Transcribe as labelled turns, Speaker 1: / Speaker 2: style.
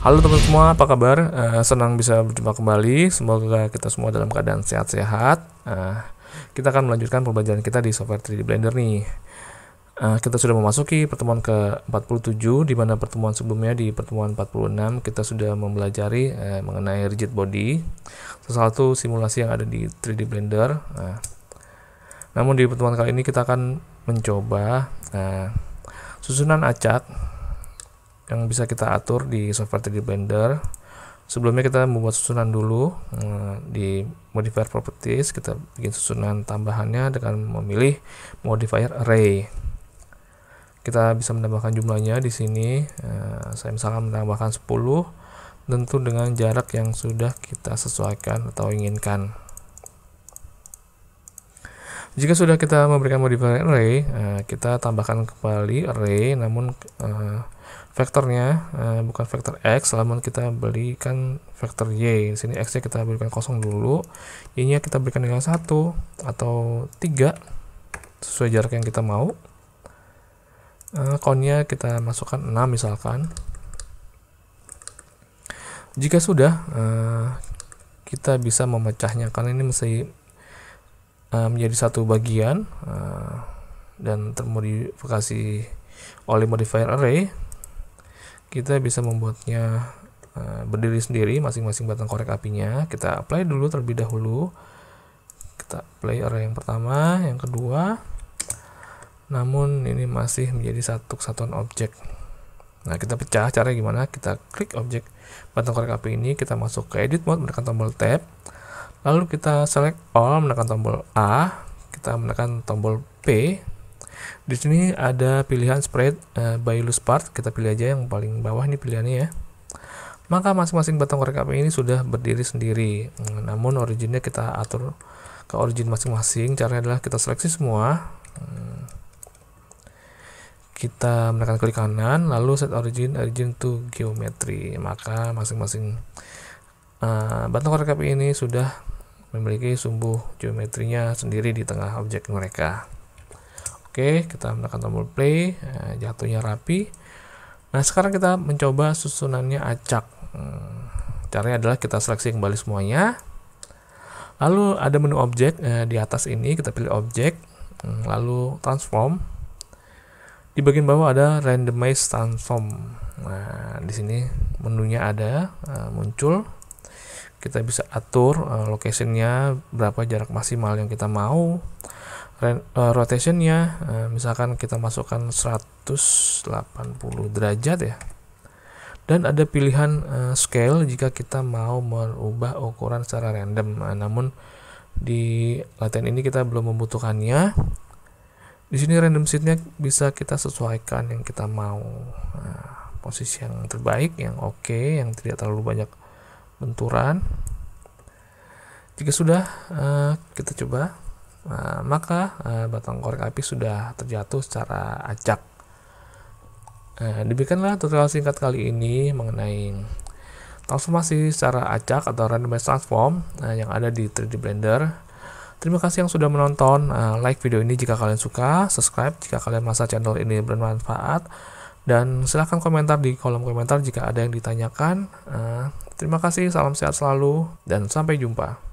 Speaker 1: Halo teman semua, apa kabar? Uh, senang bisa berjumpa kembali. Semoga kita semua dalam keadaan sehat-sehat. Uh, kita akan melanjutkan pembelajaran kita di software 3D Blender nih. Uh, kita sudah memasuki pertemuan ke-47, di mana pertemuan sebelumnya di pertemuan 46 kita sudah mempelajari uh, mengenai rigid body, salah satu simulasi yang ada di 3D Blender. Uh, namun di pertemuan kali ini kita akan mencoba uh, susunan acak yang bisa kita atur di software 3D Blender sebelumnya kita membuat susunan dulu eh, di modifier properties kita bikin susunan tambahannya dengan memilih modifier array kita bisa menambahkan jumlahnya di sini eh, saya misalkan menambahkan 10 tentu dengan jarak yang sudah kita sesuaikan atau inginkan jika sudah kita memberikan modifier array eh, kita tambahkan kembali array namun vektornya uh, bukan vektor x namun kita berikan vektor y di sini x nya kita berikan kosong dulu y nya kita berikan dengan satu atau tiga sesuai jarak yang kita mau uh, eh, konnya kita masukkan 6 misalkan jika sudah uh, kita bisa memecahnya karena ini mesti uh, menjadi satu bagian uh, dan termodifikasi oleh modifier array kita bisa membuatnya eh, berdiri sendiri masing-masing batang korek apinya kita apply dulu terlebih dahulu kita apply area yang pertama yang kedua namun ini masih menjadi satu kesatuan objek nah kita pecah Cara gimana kita klik objek batang korek api ini kita masuk ke edit mode menekan tombol tab lalu kita select all menekan tombol A kita menekan tombol P di sini ada pilihan spread uh, by loose part kita pilih aja yang paling bawah ini pilihannya ya maka masing-masing batang korek api ini sudah berdiri sendiri hmm, namun originnya kita atur ke origin masing-masing caranya adalah kita seleksi semua hmm, kita menekan klik kanan lalu set origin origin to geometry maka masing-masing uh, batang korek api ini sudah memiliki sumbu geometrinya sendiri di tengah objek mereka Oke, kita menekan tombol play, eh, jatuhnya rapi. Nah, sekarang kita mencoba susunannya acak. Hmm, caranya adalah kita seleksi kembali semuanya. Lalu ada menu objek eh, di atas ini, kita pilih objek, hmm, lalu transform. Di bagian bawah ada randomize transform. Nah, di sini menunya ada eh, muncul. Kita bisa atur eh, locationnya berapa jarak maksimal yang kita mau Eh, rotationnya eh, misalkan kita masukkan 180 derajat ya dan ada pilihan eh, scale jika kita mau merubah ukuran secara random nah, namun di latihan ini kita belum membutuhkannya di sini random seatnya bisa kita sesuaikan yang kita mau nah, posisi yang terbaik yang oke okay, yang tidak terlalu banyak benturan jika sudah kita coba Nah, maka uh, batang korek api sudah terjatuh secara acak. Nah, demikianlah tutorial singkat kali ini mengenai transformasi secara acak atau randomized transform uh, yang ada di 3D Blender. Terima kasih yang sudah menonton, uh, like video ini jika kalian suka, subscribe jika kalian merasa channel ini bermanfaat, dan silahkan komentar di kolom komentar jika ada yang ditanyakan. Uh, terima kasih, salam sehat selalu, dan sampai jumpa.